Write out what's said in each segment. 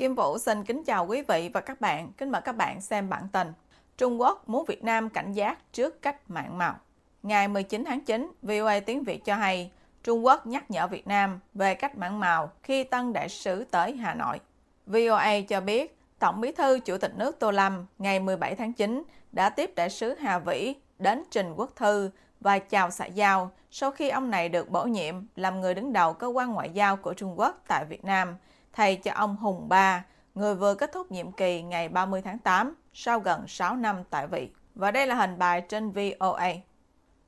Kim Vũ xin kính chào quý vị và các bạn. Kính mời các bạn xem bản tin. Trung Quốc muốn Việt Nam cảnh giác trước cách mạng màu. Ngày 19 tháng 9, VOA tiếng Việt cho hay Trung Quốc nhắc nhở Việt Nam về cách mạng màu khi tân đại sứ tới Hà Nội. VOA cho biết Tổng bí thư Chủ tịch nước Tô Lâm ngày 17 tháng 9 đã tiếp đại sứ Hà Vĩ đến trình quốc thư và chào xã giao sau khi ông này được bổ nhiệm làm người đứng đầu cơ quan ngoại giao của Trung Quốc tại Việt Nam – thay cho ông Hùng Ba, người vừa kết thúc nhiệm kỳ ngày 30 tháng 8 sau gần 6 năm tại vị. Và đây là hình bài trên VOA.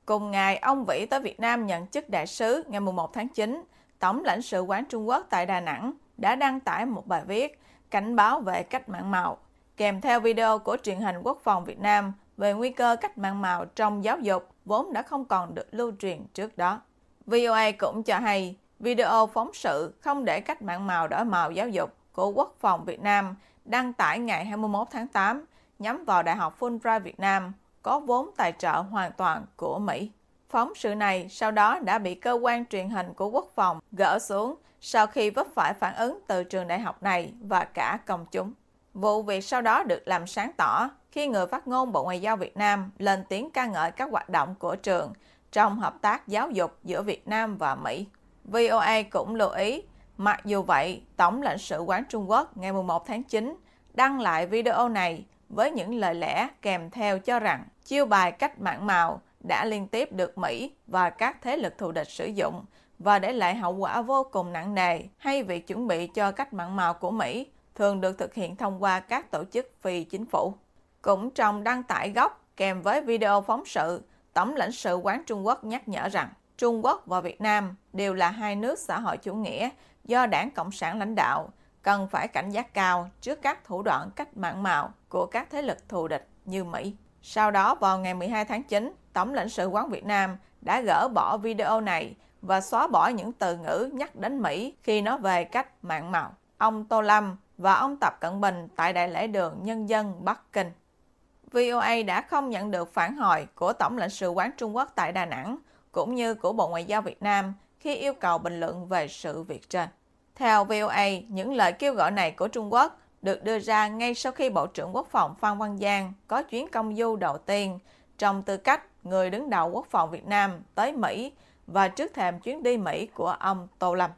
Cùng ngày, ông Vĩ tới Việt Nam nhận chức đại sứ ngày 11 tháng 9, Tổng lãnh sự quán Trung Quốc tại Đà Nẵng đã đăng tải một bài viết cảnh báo về cách mạng màu, kèm theo video của truyền hình quốc phòng Việt Nam về nguy cơ cách mạng màu trong giáo dục vốn đã không còn được lưu truyền trước đó. VOA cũng cho hay, video phóng sự không để cách mạng màu đổi màu giáo dục của Quốc phòng Việt Nam đăng tải ngày 21 tháng 8 nhắm vào Đại học Fulbright Việt Nam có vốn tài trợ hoàn toàn của Mỹ. Phóng sự này sau đó đã bị cơ quan truyền hình của quốc phòng gỡ xuống sau khi vấp phải phản ứng từ trường đại học này và cả công chúng. Vụ việc sau đó được làm sáng tỏ khi người phát ngôn Bộ Ngoại giao Việt Nam lên tiếng ca ngợi các hoạt động của trường trong hợp tác giáo dục giữa Việt Nam và Mỹ. VOA cũng lưu ý, mặc dù vậy, Tổng lãnh sự quán Trung Quốc ngày 11 tháng 9 đăng lại video này với những lời lẽ kèm theo cho rằng chiêu bài cách mạng màu đã liên tiếp được Mỹ và các thế lực thù địch sử dụng và để lại hậu quả vô cùng nặng nề hay việc chuẩn bị cho cách mạng màu của Mỹ thường được thực hiện thông qua các tổ chức phi chính phủ. Cũng trong đăng tải gốc kèm với video phóng sự, Tổng lãnh sự quán Trung Quốc nhắc nhở rằng Trung Quốc và Việt Nam đều là hai nước xã hội chủ nghĩa do Đảng Cộng sản lãnh đạo, cần phải cảnh giác cao trước các thủ đoạn cách mạng mạo của các thế lực thù địch như Mỹ. Sau đó vào ngày 12 tháng 9, Tổng lãnh sự quán Việt Nam đã gỡ bỏ video này và xóa bỏ những từ ngữ nhắc đến Mỹ khi nói về cách mạng mạo. Ông Tô Lâm và ông Tập Cận Bình tại Đại lễ đường Nhân dân Bắc Kinh. VOA đã không nhận được phản hồi của Tổng lãnh sự quán Trung Quốc tại Đà Nẵng – cũng như của Bộ Ngoại giao Việt Nam khi yêu cầu bình luận về sự việc trên. Theo VOA, những lời kêu gọi này của Trung Quốc được đưa ra ngay sau khi Bộ trưởng Quốc phòng Phan Văn Giang có chuyến công du đầu tiên trong tư cách người đứng đầu Quốc phòng Việt Nam tới Mỹ và trước thềm chuyến đi Mỹ của ông Tô Lâm.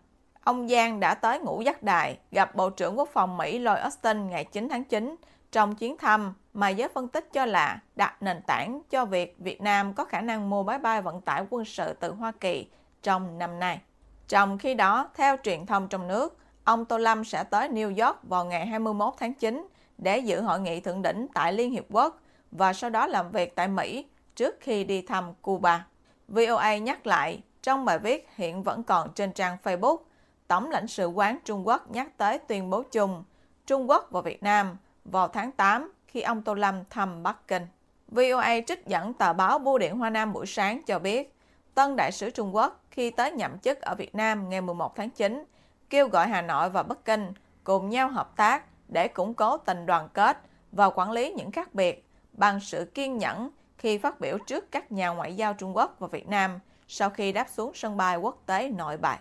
Ông Giang đã tới ngũ giác đài gặp Bộ trưởng Quốc phòng Mỹ Lloyd Austin ngày 9 tháng 9 trong chuyến thăm mà giới phân tích cho là đặt nền tảng cho việc Việt Nam có khả năng mua máy bay vận tải quân sự từ Hoa Kỳ trong năm nay. Trong khi đó, theo truyền thông trong nước, ông Tô Lâm sẽ tới New York vào ngày 21 tháng 9 để dự hội nghị thượng đỉnh tại Liên Hiệp Quốc và sau đó làm việc tại Mỹ trước khi đi thăm Cuba. VOA nhắc lại trong bài viết hiện vẫn còn trên trang Facebook, Tổng lãnh sự quán Trung Quốc nhắc tới tuyên bố chung Trung Quốc và Việt Nam vào tháng 8 khi ông Tô Lâm thăm Bắc Kinh. VOA trích dẫn tờ báo Bưu điện Hoa Nam buổi sáng cho biết, tân đại sứ Trung Quốc khi tới nhậm chức ở Việt Nam ngày 11 tháng 9, kêu gọi Hà Nội và Bắc Kinh cùng nhau hợp tác để củng cố tình đoàn kết và quản lý những khác biệt bằng sự kiên nhẫn khi phát biểu trước các nhà ngoại giao Trung Quốc và Việt Nam sau khi đáp xuống sân bay quốc tế nội bài.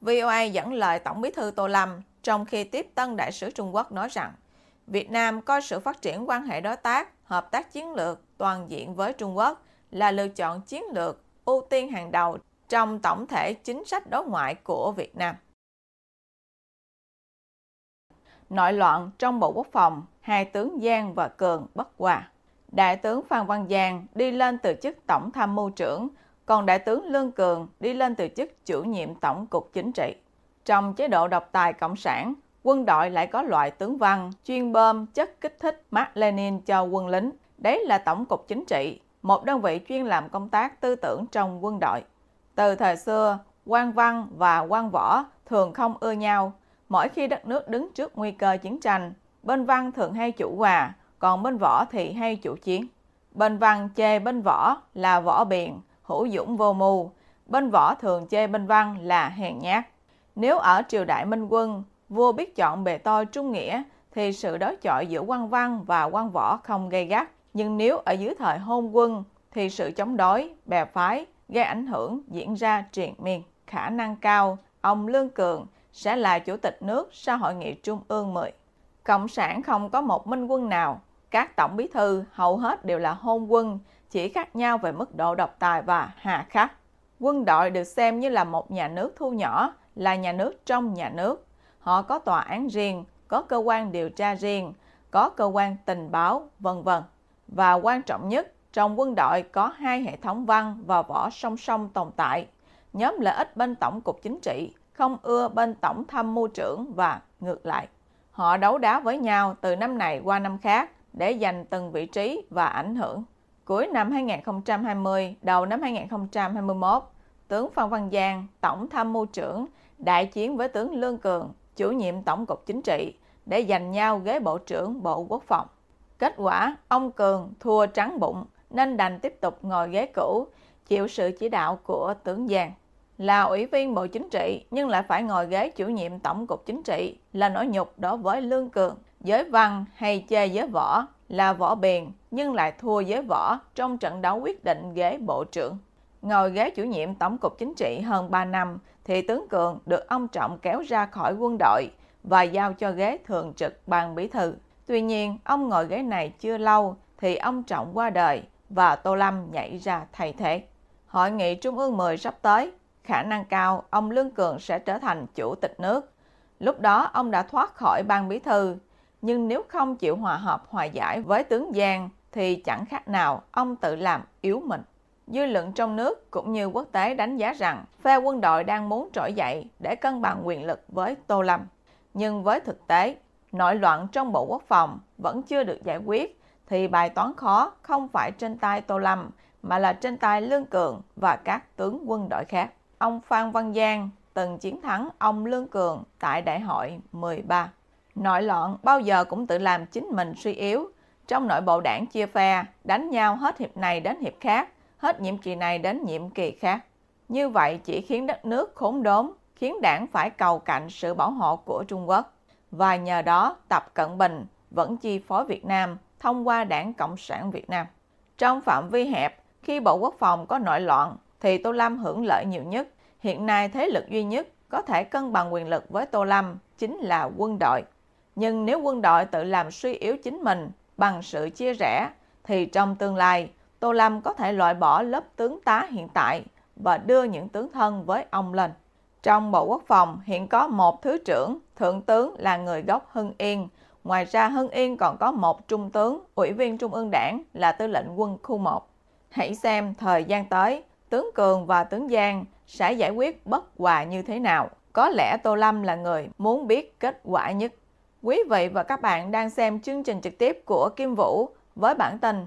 VOA dẫn lời Tổng bí thư Tô Lâm trong khi tiếp tân đại sứ Trung Quốc nói rằng Việt Nam coi sự phát triển quan hệ đối tác, hợp tác chiến lược toàn diện với Trung Quốc là lựa chọn chiến lược ưu tiên hàng đầu trong tổng thể chính sách đối ngoại của Việt Nam. Nội loạn trong Bộ Quốc phòng, hai tướng Giang và Cường bất hòa. Đại tướng Phan Văn Giang đi lên từ chức Tổng tham mưu trưởng, còn Đại tướng Lương Cường đi lên từ chức chủ nhiệm Tổng cục Chính trị. Trong chế độ độc tài Cộng sản, quân đội lại có loại tướng văn chuyên bơm chất kích thích Mark Lenin cho quân lính. Đấy là Tổng cục Chính trị, một đơn vị chuyên làm công tác tư tưởng trong quân đội. Từ thời xưa, quan văn và quan võ thường không ưa nhau. Mỗi khi đất nước đứng trước nguy cơ chiến tranh, bên văn thường hay chủ hòa, còn bên võ thì hay chủ chiến. Bên văn chê bên võ là võ biện, hữu dũng vô mưu. Bên võ thường chê bên văn là hèn nhát. Nếu ở triều đại Minh Quân, vua biết chọn bề tôi trung nghĩa thì sự đối chọi giữa quan văn và quan võ không gây gắt. Nhưng nếu ở dưới thời hôn quân thì sự chống đối, bè phái gây ảnh hưởng diễn ra triền miên. Khả năng cao, ông Lương Cường sẽ là chủ tịch nước sau hội nghị trung ương 10. Cộng sản không có một minh quân nào, các tổng bí thư hầu hết đều là hôn quân, chỉ khác nhau về mức độ độc tài và hà khắc. Quân đội được xem như là một nhà nước thu nhỏ, là nhà nước trong nhà nước Họ có tòa án riêng, có cơ quan điều tra riêng, có cơ quan tình báo, vân vân. Và quan trọng nhất, trong quân đội có hai hệ thống văn và võ song song tồn tại. Nhóm lợi ích bên Tổng cục Chính trị không ưa bên Tổng tham mưu trưởng và ngược lại. Họ đấu đá với nhau từ năm này qua năm khác để giành từng vị trí và ảnh hưởng. Cuối năm 2020, đầu năm 2021, tướng Phan Văn Giang, Tổng tham mưu trưởng, đại chiến với tướng Lương Cường, chủ nhiệm Tổng cục Chính trị, để giành nhau ghế Bộ trưởng Bộ Quốc phòng. Kết quả, ông Cường thua trắng bụng nên đành tiếp tục ngồi ghế cũ, chịu sự chỉ đạo của tướng Giang. Là ủy viên Bộ Chính trị nhưng lại phải ngồi ghế chủ nhiệm Tổng cục Chính trị là nỗi nhục đối với Lương Cường. Giới văn hay chê giới võ là võ biền nhưng lại thua giới võ trong trận đấu quyết định ghế Bộ trưởng. Ngồi ghế chủ nhiệm Tổng cục Chính trị hơn 3 năm, thì tướng Cường được ông Trọng kéo ra khỏi quân đội và giao cho ghế thường trực ban bí thư. Tuy nhiên, ông ngồi ghế này chưa lâu thì ông Trọng qua đời và Tô Lâm nhảy ra thay thế. Hội nghị Trung ương 10 sắp tới, khả năng cao ông Lương Cường sẽ trở thành chủ tịch nước. Lúc đó ông đã thoát khỏi ban bí thư, nhưng nếu không chịu hòa hợp hòa giải với tướng Giang thì chẳng khác nào ông tự làm yếu mình dư luận trong nước cũng như quốc tế đánh giá rằng phe quân đội đang muốn trỗi dậy để cân bằng quyền lực với Tô Lâm. Nhưng với thực tế, nội loạn trong Bộ Quốc phòng vẫn chưa được giải quyết thì bài toán khó không phải trên tay Tô Lâm mà là trên tay Lương Cường và các tướng quân đội khác. Ông Phan Văn Giang từng chiến thắng ông Lương Cường tại đại hội 13. Nội loạn bao giờ cũng tự làm chính mình suy yếu, trong nội bộ đảng chia phe, đánh nhau hết hiệp này đến hiệp khác, hết nhiệm kỳ này đến nhiệm kỳ khác. Như vậy chỉ khiến đất nước khốn đốn, khiến đảng phải cầu cạnh sự bảo hộ của Trung Quốc. Và nhờ đó Tập Cận Bình vẫn chi phối Việt Nam thông qua đảng Cộng sản Việt Nam. Trong phạm vi hẹp, khi Bộ Quốc phòng có nội loạn thì Tô Lâm hưởng lợi nhiều nhất. Hiện nay thế lực duy nhất có thể cân bằng quyền lực với Tô Lâm chính là quân đội. Nhưng nếu quân đội tự làm suy yếu chính mình bằng sự chia rẽ, thì trong tương lai Tô Lâm có thể loại bỏ lớp tướng tá hiện tại và đưa những tướng thân với ông lên. Trong Bộ Quốc phòng hiện có một thứ trưởng, thượng tướng là người gốc Hưng Yên. Ngoài ra Hưng Yên còn có một trung tướng, ủy viên trung ương đảng là tư lệnh quân khu 1. Hãy xem thời gian tới, tướng Cường và tướng Giang sẽ giải quyết bất hòa như thế nào. Có lẽ Tô Lâm là người muốn biết kết quả nhất. Quý vị và các bạn đang xem chương trình trực tiếp của Kim Vũ với bản tin